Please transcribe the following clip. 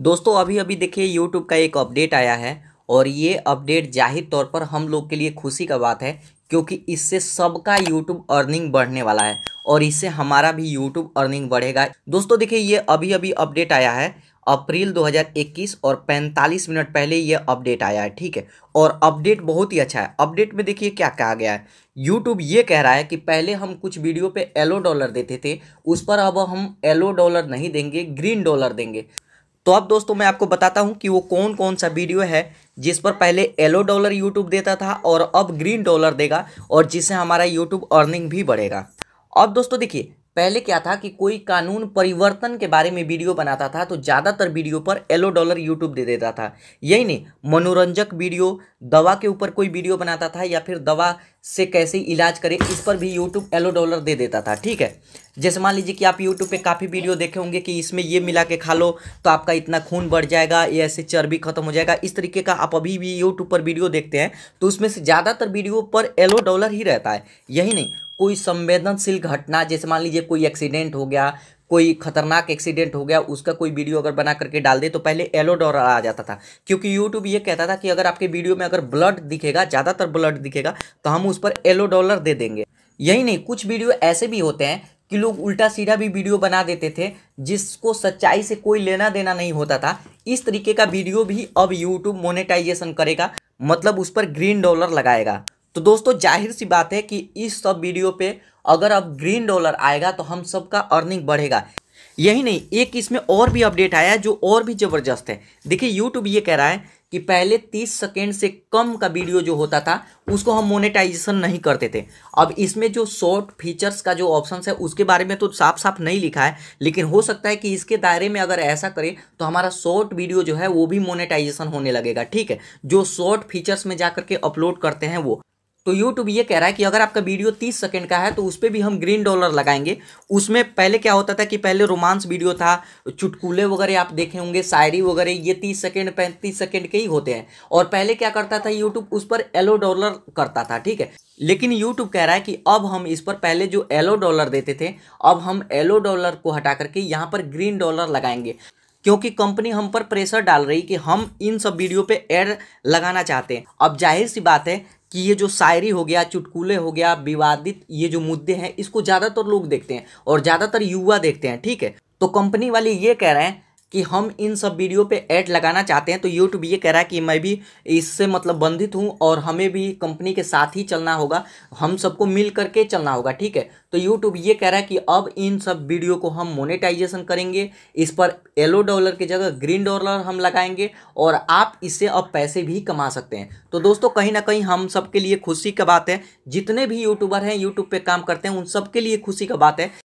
दोस्तों अभी अभी देखिए यूट्यूब का एक अपडेट आया है और ये अपडेट जाहिर तौर पर हम लोग के लिए खुशी का बात है क्योंकि इससे सबका यूट्यूब अर्निंग बढ़ने वाला है और इससे हमारा भी यूट्यूब अर्निंग बढ़ेगा दोस्तों देखिए ये अभी अभी अपडेट आया है अप्रैल 2021 और 45 मिनट पहले ये अपडेट आया है ठीक है और अपडेट बहुत ही अच्छा है अपडेट में देखिए क्या कहा गया है यूट्यूब ये कह रहा है कि पहले हम कुछ वीडियो पे एलो डॉलर देते थे उस पर अब हम एलो डॉलर नहीं देंगे ग्रीन डॉलर देंगे तो अब दोस्तों मैं आपको बताता हूँ कि वो कौन कौन सा वीडियो है जिस पर पहले येलो डॉलर यूट्यूब देता था और अब ग्रीन डॉलर देगा और जिससे हमारा यूट्यूब अर्निंग भी बढ़ेगा अब दोस्तों देखिए पहले क्या था कि कोई कानून परिवर्तन के बारे में वीडियो बनाता था तो ज़्यादातर वीडियो पर येलो डॉलर यूट्यूब दे देता था यही नहीं मनोरंजक वीडियो दवा के ऊपर कोई वीडियो बनाता था या फिर दवा से कैसे इलाज करें इस पर भी यूट्यूब एलो डॉलर दे देता था ठीक है जैसे मान लीजिए कि आप यूट्यूब पे काफ़ी वीडियो देखे होंगे कि इसमें ये मिला के खा लो तो आपका इतना खून बढ़ जाएगा ये ऐसे चर्बी खत्म हो जाएगा इस तरीके का आप अभी भी यूट्यूब पर वीडियो देखते हैं तो उसमें से ज़्यादातर वीडियो पर एलो डॉलर ही रहता है यही नहीं कोई संवेदनशील घटना जैसे मान लीजिए कोई एक्सीडेंट हो गया कोई खतरनाक एक्सीडेंट हो गया उसका कोई वीडियो अगर बना करके डाल दे तो पहले येलो डॉर आ जाता था क्योंकि यूट्यूब ये कहता था कि अगर आपके वीडियो में अगर ब्लड दिखेगा ज़्यादातर ब्लड दिखेगा तो हम उस पर येलो डॉलर दे देंगे यही नहीं कुछ वीडियो ऐसे भी होते हैं कि लोग उल्टा सीधा भी वीडियो बना देते थे जिसको सच्चाई से कोई लेना देना नहीं होता था इस तरीके का वीडियो भी अब यूट्यूब मोनेटाइजेशन करेगा मतलब उस पर ग्रीन डॉलर लगाएगा तो दोस्तों जाहिर सी बात है कि इस सब वीडियो पे अगर अब ग्रीन डॉलर आएगा तो हम सब का अर्निंग बढ़ेगा यही नहीं एक इसमें और भी अपडेट आया है जो और भी ज़बरदस्त है देखिए यूट्यूब ये कह रहा है कि पहले 30 सेकेंड से कम का वीडियो जो होता था उसको हम मोनेटाइजेशन नहीं करते थे अब इसमें जो शॉर्ट फीचर्स का जो ऑप्शन है उसके बारे में तो साफ साफ नहीं लिखा है लेकिन हो सकता है कि इसके दायरे में अगर ऐसा करें तो हमारा शॉर्ट वीडियो जो है वो भी मोनेटाइजेशन होने लगेगा ठीक है जो शॉर्ट फीचर्स में जा करके अपलोड करते हैं वो तो यूट्यूब ये कह रहा है कि अगर आपका वीडियो तीस सेकेंड का है तो उस पर भी हम ग्रीन डॉलर लगाएंगे उसमें पहले क्या होता था कि पहले रोमांस वीडियो था चुटकुले वगैरह आप देखे होंगे शायरी वगैरह ये तीस सेकेंड पैंतीस सेकेंड के ही होते हैं और पहले क्या करता था यूट्यूब उस पर येलो डॉलर करता था ठीक है लेकिन यूट्यूब कह रहा है कि अब हम इस पर पहले जो येलो डॉलर देते थे अब हम येलो डॉलर को हटा करके यहाँ पर ग्रीन डॉलर लगाएंगे क्योंकि कंपनी हम पर प्रेशर डाल रही कि हम इन सब वीडियो पे एड लगाना चाहते हैं अब जाहिर सी बात है कि ये जो शायरी हो गया चुटकुले हो गया विवादित ये जो मुद्दे हैं इसको ज़्यादातर लोग देखते हैं और ज़्यादातर युवा देखते हैं ठीक है तो कंपनी वाले ये कह रहे हैं कि हम इन सब वीडियो पे ऐड लगाना चाहते हैं तो यूट्यूब ये कह रहा है कि मैं भी इससे मतलब बंधित हूँ और हमें भी कंपनी के साथ ही चलना होगा हम सबको मिल करके चलना होगा ठीक है तो यूट्यूब ये कह रहा है कि अब इन सब वीडियो को हम मोनेटाइजेशन करेंगे इस पर येलो डॉलर की जगह ग्रीन डॉलर हम लगाएंगे और आप इससे अब पैसे भी कमा सकते हैं तो दोस्तों कहीं ना कहीं हम सबके लिए खुशी का बात है जितने भी यूट्यूबर हैं यूट्यूब पर काम करते हैं उन सबके लिए खुशी का बात है